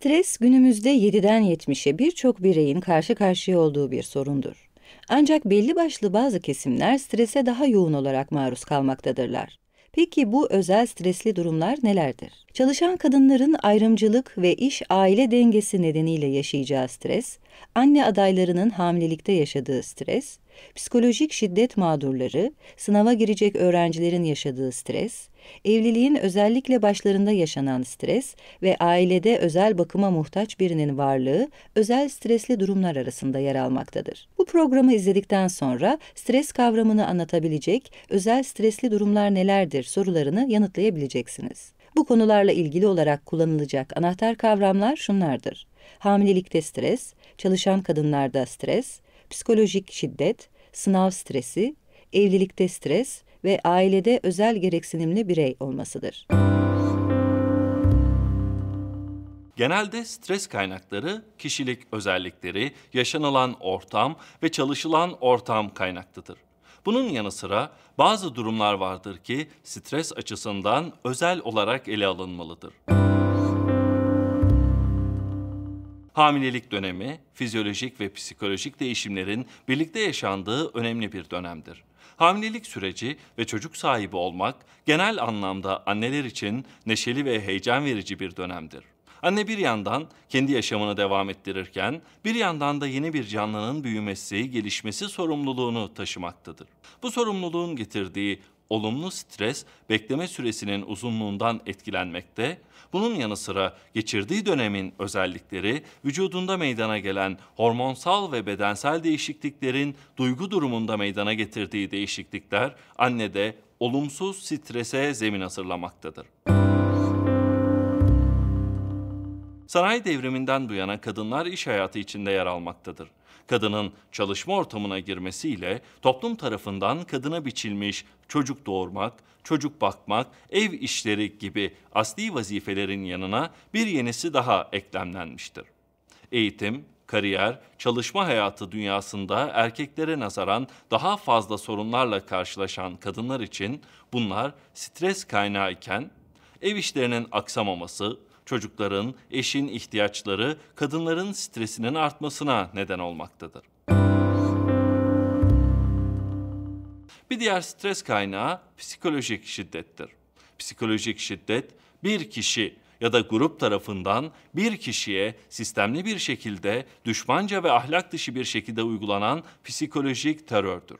Stres günümüzde 7'den 70'e birçok bireyin karşı karşıya olduğu bir sorundur. Ancak belli başlı bazı kesimler strese daha yoğun olarak maruz kalmaktadırlar. Peki bu özel stresli durumlar nelerdir? Çalışan kadınların ayrımcılık ve iş-aile dengesi nedeniyle yaşayacağı stres, anne adaylarının hamilelikte yaşadığı stres, psikolojik şiddet mağdurları, sınava girecek öğrencilerin yaşadığı stres, evliliğin özellikle başlarında yaşanan stres ve ailede özel bakıma muhtaç birinin varlığı özel stresli durumlar arasında yer almaktadır. Bu programı izledikten sonra stres kavramını anlatabilecek özel stresli durumlar nelerdir sorularını yanıtlayabileceksiniz. Bu konularla ilgili olarak kullanılacak anahtar kavramlar şunlardır. Hamilelikte stres, çalışan kadınlarda stres, psikolojik şiddet, sınav stresi, evlilikte stres ve ailede özel gereksinimli birey olmasıdır. Genelde stres kaynakları kişilik özellikleri, yaşanılan ortam ve çalışılan ortam kaynaklıdır. Bunun yanı sıra bazı durumlar vardır ki stres açısından özel olarak ele alınmalıdır. Hamilelik dönemi, fizyolojik ve psikolojik değişimlerin birlikte yaşandığı önemli bir dönemdir. Hamilelik süreci ve çocuk sahibi olmak genel anlamda anneler için neşeli ve heyecan verici bir dönemdir. Anne bir yandan kendi yaşamını devam ettirirken bir yandan da yeni bir canlının büyümesi, gelişmesi sorumluluğunu taşımaktadır. Bu sorumluluğun getirdiği Olumlu stres bekleme süresinin uzunluğundan etkilenmekte, bunun yanı sıra geçirdiği dönemin özellikleri vücudunda meydana gelen hormonsal ve bedensel değişikliklerin duygu durumunda meydana getirdiği değişiklikler annede olumsuz strese zemin hazırlamaktadır. Sanayi devriminden bu yana kadınlar iş hayatı içinde yer almaktadır. Kadının çalışma ortamına girmesiyle toplum tarafından kadına biçilmiş çocuk doğurmak, çocuk bakmak, ev işleri gibi asli vazifelerin yanına bir yenisi daha eklemlenmiştir. Eğitim, kariyer, çalışma hayatı dünyasında erkeklere nazaran daha fazla sorunlarla karşılaşan kadınlar için bunlar stres kaynağı iken ev işlerinin aksamaması, çocukların, eşin ihtiyaçları kadınların stresinin artmasına neden olmaktadır. Bir diğer stres kaynağı psikolojik şiddettir. Psikolojik şiddet bir kişi ya da grup tarafından bir kişiye sistemli bir şekilde düşmanca ve ahlak dışı bir şekilde uygulanan psikolojik terördür.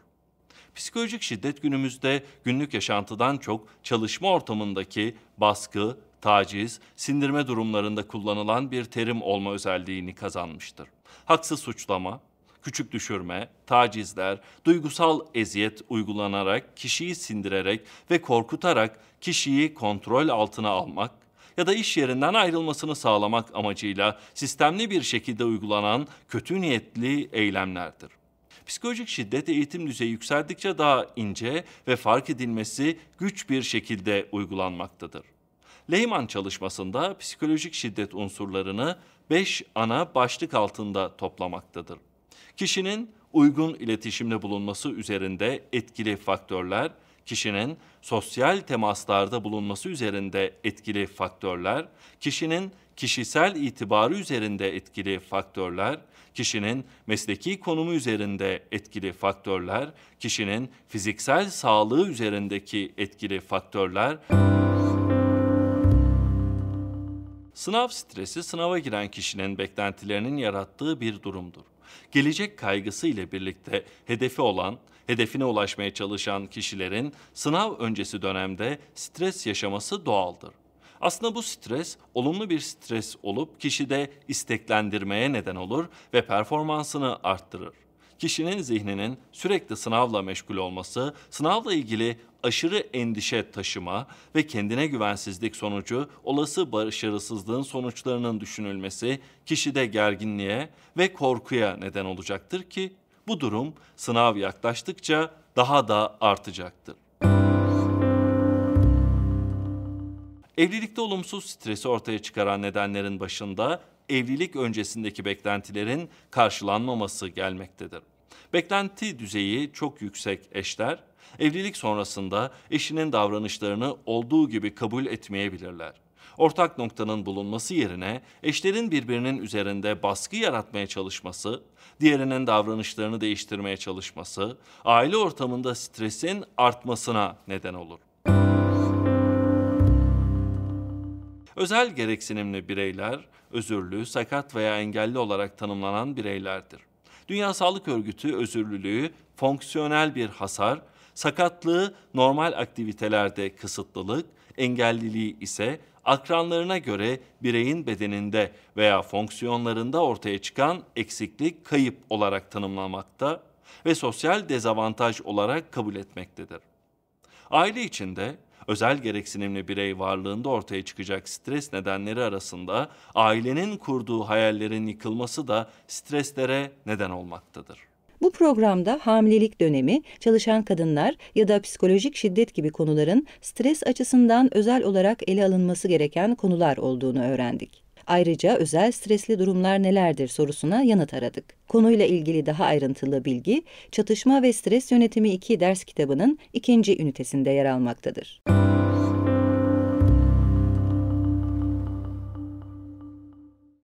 Psikolojik şiddet günümüzde günlük yaşantıdan çok çalışma ortamındaki baskı taciz, sindirme durumlarında kullanılan bir terim olma özelliğini kazanmıştır. Haksız suçlama, küçük düşürme, tacizler, duygusal eziyet uygulanarak, kişiyi sindirerek ve korkutarak kişiyi kontrol altına almak ya da iş yerinden ayrılmasını sağlamak amacıyla sistemli bir şekilde uygulanan kötü niyetli eylemlerdir. Psikolojik şiddet eğitim düzeyi yükseldikçe daha ince ve fark edilmesi güç bir şekilde uygulanmaktadır. Lehman çalışmasında psikolojik şiddet unsurlarını beş ana başlık altında toplamaktadır. Kişinin uygun iletişimde bulunması üzerinde etkili faktörler, kişinin sosyal temaslarda bulunması üzerinde etkili faktörler, kişinin kişisel itibarı üzerinde etkili faktörler, kişinin mesleki konumu üzerinde etkili faktörler, kişinin fiziksel sağlığı üzerindeki etkili faktörler... Sınav stresi sınava giren kişinin beklentilerinin yarattığı bir durumdur. Gelecek kaygısı ile birlikte hedefi olan, hedefine ulaşmaya çalışan kişilerin sınav öncesi dönemde stres yaşaması doğaldır. Aslında bu stres olumlu bir stres olup kişide isteklendirmeye neden olur ve performansını arttırır kişinin zihninin sürekli sınavla meşgul olması, sınavla ilgili aşırı endişe taşıma ve kendine güvensizlik sonucu olası başarısızlığın sonuçlarının düşünülmesi kişide gerginliğe ve korkuya neden olacaktır ki bu durum sınav yaklaştıkça daha da artacaktır. Evlilikte olumsuz stresi ortaya çıkaran nedenlerin başında evlilik öncesindeki beklentilerin karşılanmaması gelmektedir. Beklenti düzeyi çok yüksek eşler, evlilik sonrasında eşinin davranışlarını olduğu gibi kabul etmeyebilirler. Ortak noktanın bulunması yerine eşlerin birbirinin üzerinde baskı yaratmaya çalışması, diğerinin davranışlarını değiştirmeye çalışması, aile ortamında stresin artmasına neden olur. Özel gereksinimli bireyler, özürlü, sakat veya engelli olarak tanımlanan bireylerdir. Dünya Sağlık Örgütü özürlülüğü fonksiyonel bir hasar, sakatlığı normal aktivitelerde kısıtlılık, engelliliği ise akranlarına göre bireyin bedeninde veya fonksiyonlarında ortaya çıkan eksiklik, kayıp olarak tanımlamakta ve sosyal dezavantaj olarak kabul etmektedir. Aile içinde özel gereksinimli birey varlığında ortaya çıkacak stres nedenleri arasında ailenin kurduğu hayallerin yıkılması da streslere neden olmaktadır. Bu programda hamilelik dönemi, çalışan kadınlar ya da psikolojik şiddet gibi konuların stres açısından özel olarak ele alınması gereken konular olduğunu öğrendik. Ayrıca özel stresli durumlar nelerdir sorusuna yanıt aradık. Konuyla ilgili daha ayrıntılı bilgi Çatışma ve Stres Yönetimi 2 ders kitabının ikinci ünitesinde yer almaktadır. Müzik